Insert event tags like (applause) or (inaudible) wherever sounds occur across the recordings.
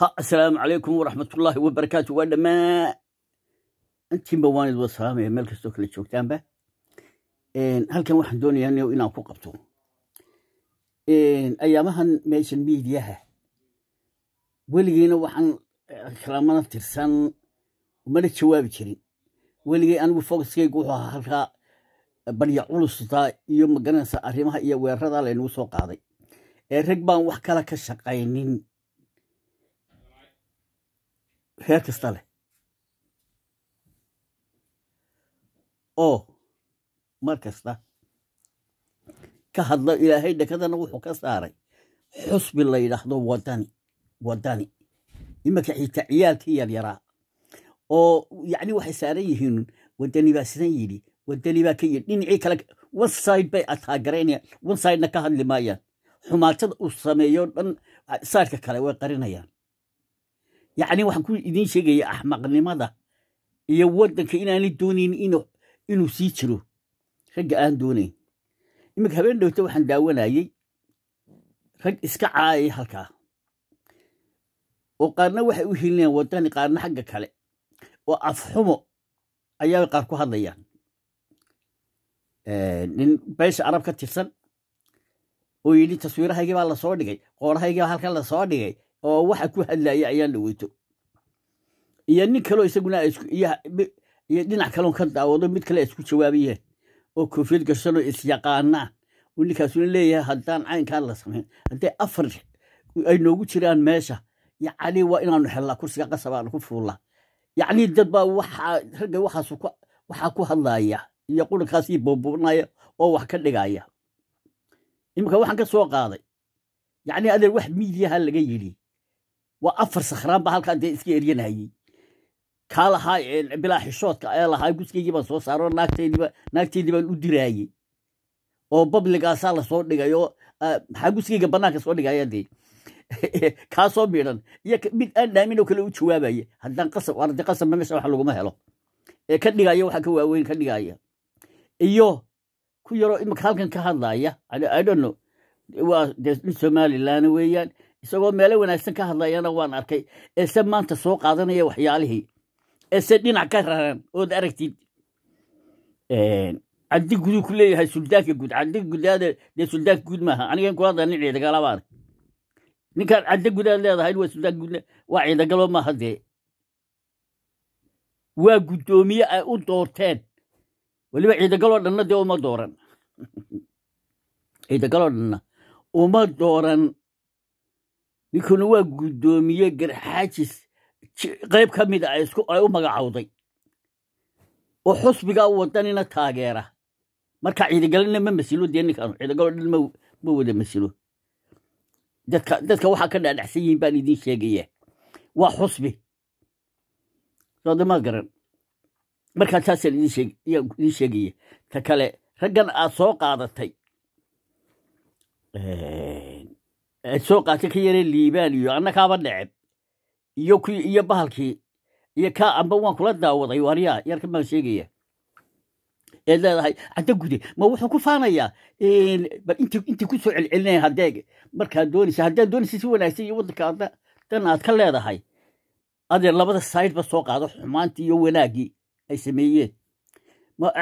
ha assalaamu calaykum waraxmatullaahi wabarakaatu waa dhammaa intiinba waan idwa salaamaya meel kastoo kala joogtaanba halkan waxaan doonayaa n inaan ku qabto ayaamahan meeshan miidiyaha weligiina waxaan eh, kalamana tirsan mana jawaabi jirin weligey anigu focuskayga wuxuu ahaa halkaa eh, barya culusta iyo magaranaysa arrimaha iyo weerarada laynagu soo qaaday ee eh, rag baan wax kale ka shaqaynin heer kasta leh oo mar kasta ka hadlo ilaahay dhekadana wuxuu ka saaray xusbi la yidhaahdo wadani wadani imanka xitaa ciyaalkii yaryaraa oo yacni waxay saaran yihiin wadani baa sidan yidhi wadani baa ka yidhi dhinacii kale one side bay ataagaraynayan one sidena ka hadli maayaan xumaatada uu sameeyo dhan saadka kale way qarinayaan yacni waxaan ku idiin sheegaya axmaqnimada ah iyo waddanka inaanay doonayn inuu sii jiro ragga aan doonayn iminka habeen dhowta waxaan daawanayey rag iska caayaya halkaa oo qaarna waxay u hilinayaan waddani qaarna xagga kale oo afxumo ayaabay qaar ku hadlayaan nin beesha arab ka tirsan oo yidhi taswiirahaygii baa lasoo dhigay qoorahaygii baa halkan lasoo dhigay oo waxa ku hadlaya ayaan dhaweyto iyo nin kaloo isaguna iyo dhinac kaloon ka daawado mid kale isku jawaabayeen oo koofiyad gashanoo isyaqaanaa uu ninkaasuna leeyahay haddaan caynkaa la samayn hadday afar ay noogu jiraan meesha yacni waa inaanu xellaa kursiga qasab ku fuulla yacni dad ragga waxaas waxaa ku hadlaya iyo qurankaasii buubuunaya oo wax ka dhigaya iminka waxaan ka soo qaaday yacnii adeer wax miidiyaha laga yidhi waa afar sakhraan baa halkaan dee iska eryanahayey kaa lahaa bilaa xishoodka ayaa lahaa guskaygii baan soo saaro naagtaydiiba naagtaydii baan u diraayey oo babligaasaa lasoo dhigay oo maxaa guskayga bannaanka soo dhigaya dee (laughs) kaasoo midhan iyo mid aan dhaamin oo kale u jawaabaya haddaan qasab ardi qasabma meesha wax laguma helo ee ka dhigaya waxa ka waaweyn ka dhigaya iyo ku yaroo imika halkan ka hadlaya idonno waa de somalilan weeyaan isagoo meelo wanaagsan ka hadlayana waan arkay eese maanta soo qaadanaya waxyaalihii eese dhinac ka raran ood aragtid cabdi guduu ku leeyahay suldaanka guud cabdi gudaada dee suldaanka guud maaha anigan ku hadla nin ciidagala baan ninkaan cabdi gudaad leedahay waa suldaanka guud waa ciidagalo maaha dee waa guddoomiye ay u doorteen weliba ciidagaloo dhanna dee uma dooran (laughs) ciidagaloo dhanna uma dooran ninkuna waa guddoomiye garxaajis qayb ka mid ah ay u magacowday oo xusbigaa wadanina taageera marka ciidagalina ma masilo dee ninkanu ciidagalo dhan ma wada masilo dadka waxaa ka dhaadhacsan yihiin baan idin sheegaya waa xusbi soodama garan markaa taasaan idiin sheegaya ta kale raggan aad soo qaadatay soo qaatay ka yaree liibaan iyo anna kaaba neceb iyo iyo bahalkii iyo kaa amba waan kula daawaday waryaa yarkan baan sheegaya eed leedahay cadda gude ma wuxuu ku faanayaa bal int intii ku soo celcelinaya haddee markaad doonaysa haddaad doonaysa si wanaagsan iyo waddanka dan aad ka leedahay adee labada saydhba soo qaado xumaantii iyo wanaaggii ay sameeyeen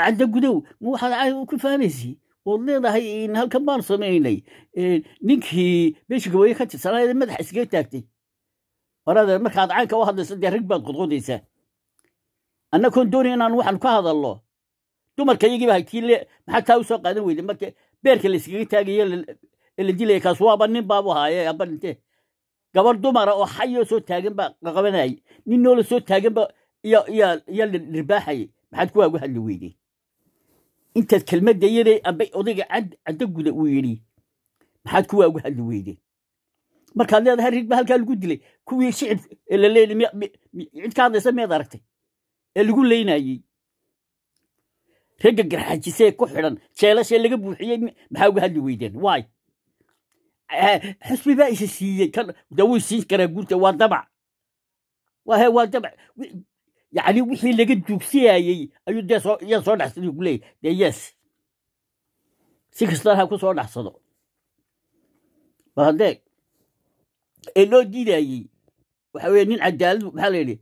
cadda gudow ma waxaad ku faanaysi wood leedahay halkan baan samaynay ninkii meesha gawaye ka tir sanaayada madaxa iskaga taagtay waraadee markaad caanka u hadlayso dee rig baad qudqudaysaa annagoon doonay inaan waxaan ka hadalno dumarka iyagiiba hakiile maxaa taa usoo qaadan weyda marka beerka la iskaga taagayo la dilaya kaas waaba nin baabu haaye aba gabar dumara oo xayoo soo taagan baa qaqabanayay nin noolo soo taaganba iyaa la dhirbaaxayay maxaad kuwaa ugu hadli weydeen intaad kelmadda yade amba odayga caddaguda uu yidhi maxaad kuwaa uga hadli weydeen markaad leedahay rigba halkaa lagu dilay kuwii shicib la leeya cid ka hadlaysa meed aragtay ee lagu leynayey ragga garxajisee ku xidhan jeelashee laga buuxiyey maxaa uga hadli weydeen waay eh, xusbi baa isa siiyey kan dawuu siin karaa guurta waa dabac waa he waa dabac yacni wixii laga duugsiyaayey ayuu dee soo yaa soo dhaxsaday ku leeyahy dee yes si kastana ha ku soo dhaxsado bal ee loo diidayey waxa weeye nin cadaalad maxaa la yidhi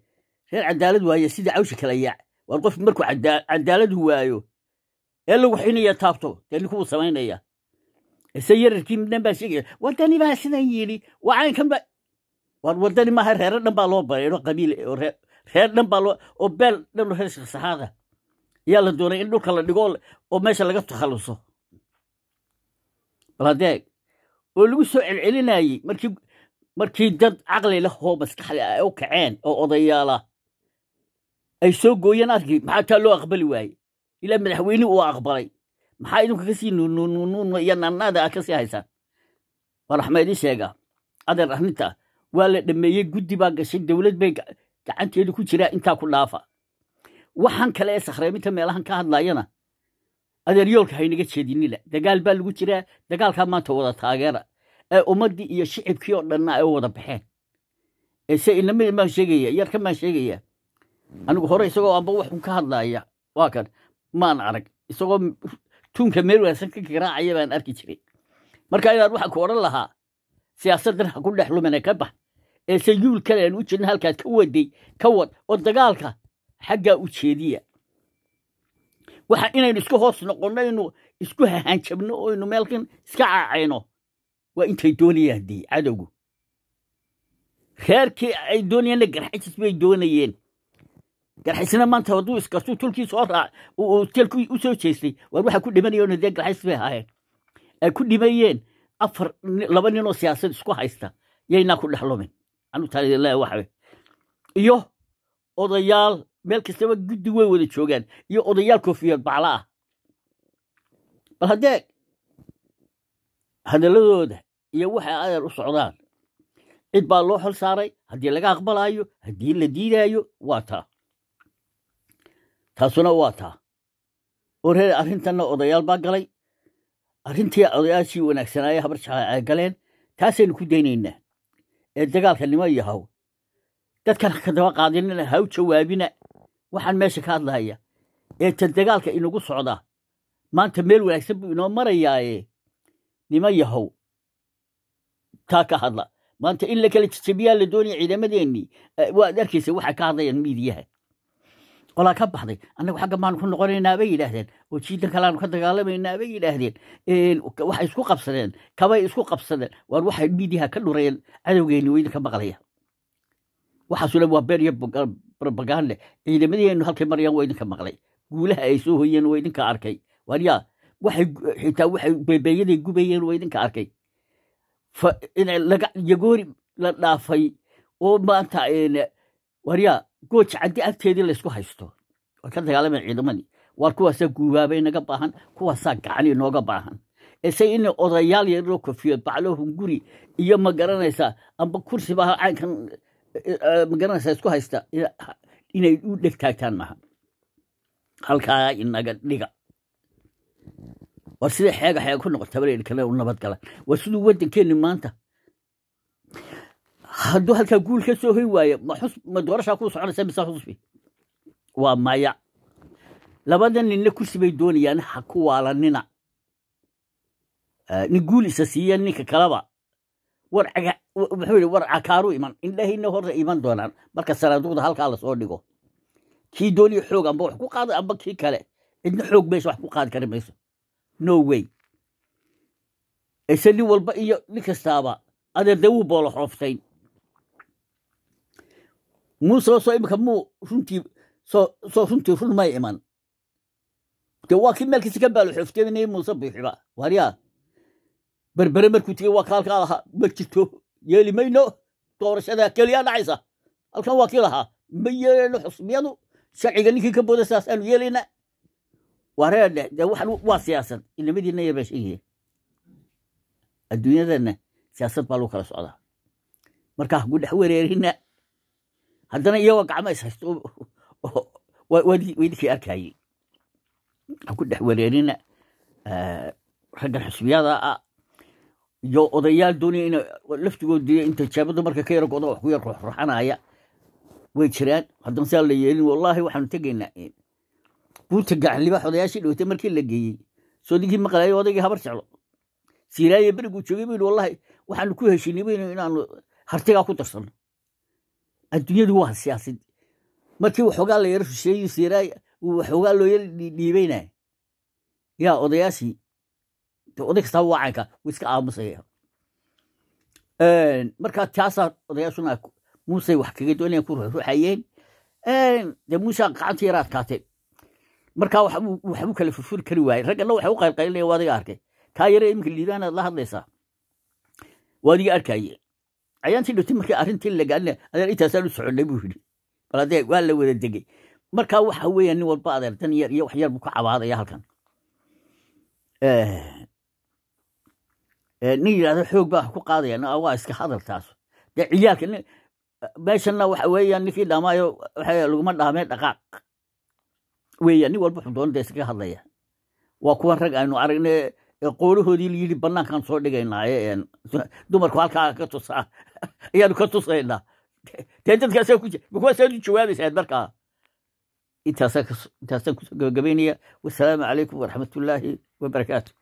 reer cadaalad waaye sida cawsha kala yaac waar qof markuu cadaaladu waayo ee lagu xinaya taabto dee ninkuu samaynaya ise yararkii midnan baa sheegaya waddani baa sidan yidhi waa ba waar waddani maaha reero dhan baa loo bareero qabiil oo reer reer dhan baa oo beel dhan heerska saxaada yaa la doonay in dhulka la dhigo oo meesha laga takhaluso baladeeg oo lagu soo celcelinayey markii markii dad caqli leh oo maskaxda ay u kaceen oo odayaala ay soo gooyeen arkii maxaa taa loo aqbali waayey ilaa madaxweyne uu aqbalay maxaa idinku kasii nunnunnun iyo nannaada aad kasii haysaan waa raxmaa idiin sheegaa adeer arrinta waa la dhameeyey guddi baa gashay dowlad bay gacanteedu ku jiraa intaa ku dhaafa waxaan kale ee sakhreeminta meelahan ka hadlayana adeeryoolka haynaga jeedinila dagaal baa lagu jiraa dagaalkaa maanta wada taageera ee ummaddii iyo shicibkii oo dhanna ay wada baxeen ese inamimaan sheegaya yarkan maan sheegaya anigu hore isagoo amba wax ka hadlaaya waa kan maan arag isagoo tuunka meel wanaagsan ka garaacaya baan arki jiray marka inaad waxaan ku odhan lahaa siyaasaddan ha ku dhex lumine ka bax ee sayuul kale aan u jirna halkaas ka waday ka wad oo dagaalka xaggaa u jeediya waxa inaynu iska hoos noqonno aynu isku hahaanjabno oo meelkan iska caacayno waa intay doonayaan dee cadowgu reerkii ay doonayeenna garxaysis bay doonayeen garxaysna maanta hadduu iskastuu tulkii soo raac uu teelkii jeestay waar waxaa ku dhimanayeen dee garxaysis bay ahaayeen ay ku dhimayeen afar laba ninoo siyaasad isku haysta yaynaa ku dhexlumin iyo odayaal meel kastaba guddi way wada joogaan iyo odayaal koofiyad bacla ah bal haddee hadaladooda iyo waxay adeer u socdaan cid baa loo xol saaray haddii laga aqbalaayo haddii la diidaayo waa taa taasuna waa taa oo reer arrintanna odayaal baa galay arrintii odayaashii wanaagsanaaya habar ay galeen taasaynu ku daynaynaa ee dagaalka nimo iyo haw dadkan kadaba qaadinina haw jawaabina waxaan meesha ka hadlahaya ee tan dagaalka inagu socda maanta meel wanaagsan buu inoo marayaaye nimo iyo taa ka hadla maanta in la kala jajabiyaa la doonaya ciidamadeennii waad arkaysa waxaa ka hadlayaan miidiyaha olaa ka baxday annagu xagga baanu ku noqonaynaa bay yidhaahdeen oo jiidan kaleaanu ka dagaalamaynaa bay yidhaahdeen waxay isku qabsadeen kabay isku qabsadeen waar waxay miidiyaha ka dhurayeen cadowgeeni waydin ka maqlaya waxaasu dhan waa been iyo propagande ciidamadeenu halkay marayaan waa idinka maqlay guulaha ay soo hoyeen waa idinka arkay waaryaa waxay xitaa waxay beebeeyaday gubayeen waa idinka arkay in laga yagoori la dhaafay oo maanta waaryaa gooj caddi agteedii laysku haysto way ka dagaalameen ciidamadii waar kuwaasaa guubaabay naga baahan kuwaasaa gacani nooga baahan ese ina odayaal yaroo kofiyood bacloo hunguri iyo ma garanaysaa amba kursi baa caynkan e, e, ma garanaysaa isku haysta inay u dheg taagtaan maaha halkaa inaga dhiga war sida xeega xeega ku noqotabareerkale u nabad war siduu waddankeeni maanta haduu halkaa guul ka soo hoy waaye ma doorashaa ku soconaysa mise xusbi waa maya labada ninna kursi bay doonayaan ha ku waalanina nin guul isa siiya ninka kaleba war cakaaru iman indhahayna horta iman doonaan marka sanaaduqda halkaa lasoo dhigo kii doonaya xoog amba wax ku qaada amba kii kale cidna xoog meesha wax ku qaadi kari mayso no way ise nin walba iyo nin kastaaba adeer dee wuu boolo xooftay muuseoo imika muu runtii soo runtii run may iman de waa kii meelkiisi ka baalo xoofteenayay muuse buuxiba waaryaa berbere markuu tegey waa kaalkaa lahaa ma jirto yeeli mayno doorashada keliyaa dhacaysa halkan waa kii lahaa ma yeelayno xusmiyadu sharciga ninkii ka booda saas aanu yeelayna wareerdhe de waxan waa siyaasan ilnimadiina yar baa sheegaya adduunyadanna siyaasad baa lagu kala socdaa marka hagu dhex wereerina haddana iyagoo gacma is haysto weydikii arkayey ku dhex wareerina raggan eh, xusbiyada ah iyo odayaal doonaya ina laftigoodiiyo intijaabada marka ka yara wax ku yar ruxruxanaya way jiraan haddana saa la yeelin wallaahi waxaanu tegaynaa eh, buurta gacanlibax odayaashii dhawatay markii la geeyey soo ninkii maqlaayo odaygii habar jeclo siiraaye beriguu joogay buu yihi wallaahi waxaanu ku heshinay buu inaanu hartigaa ku darsano adduunyadu waa siyaasad markii waxoogaa la yaro rusheeyiisu yaraa waxoogaa loo yar dhiibaynaya yaa odayaashii oday kastaba waacanka wuu iska aamusaya markaa taasaa odayaashuna muusey wax kaga doonayaan ku ruxruxayeen dee muusaa gacantii yara adkaateen markaa waxbuu kale furfuri kari waayey raggana waxay u qaylqaylinaya waadiga arkay taa yare imika liibaanaad la hadlaysaa waadiga arkaaye ayaantii dhintay markii arrintii lagaadna adaan intaasaan u soconnay buu yidhi bal adee waa la wada degey marka waxa weeya nin walba adeer dan yar iyo wax buu ka cabaadaya halkan eh, eh, nin yidhahda xoog baa ku qaadaya waa iska hadaltaas dee ciyaalka nin meeshanna waxa weeya ninkii dhaamaayo waxa laguma dhaamee dhaqaaq weeya nin walba wuxuu doonada iskaga hadlaya waa kuwan rag aynu aragne qoolahoodii layidhi bannaankaan soo dhigaynaaye dumarku halkaa ka tusaa ayaanu ka tusaynaa dee dadkaasa u jawaabaysa markaa intaasaan kusoo gabagabaynaya wasalaamu calaykum waraxmatullaahi wabarakaatu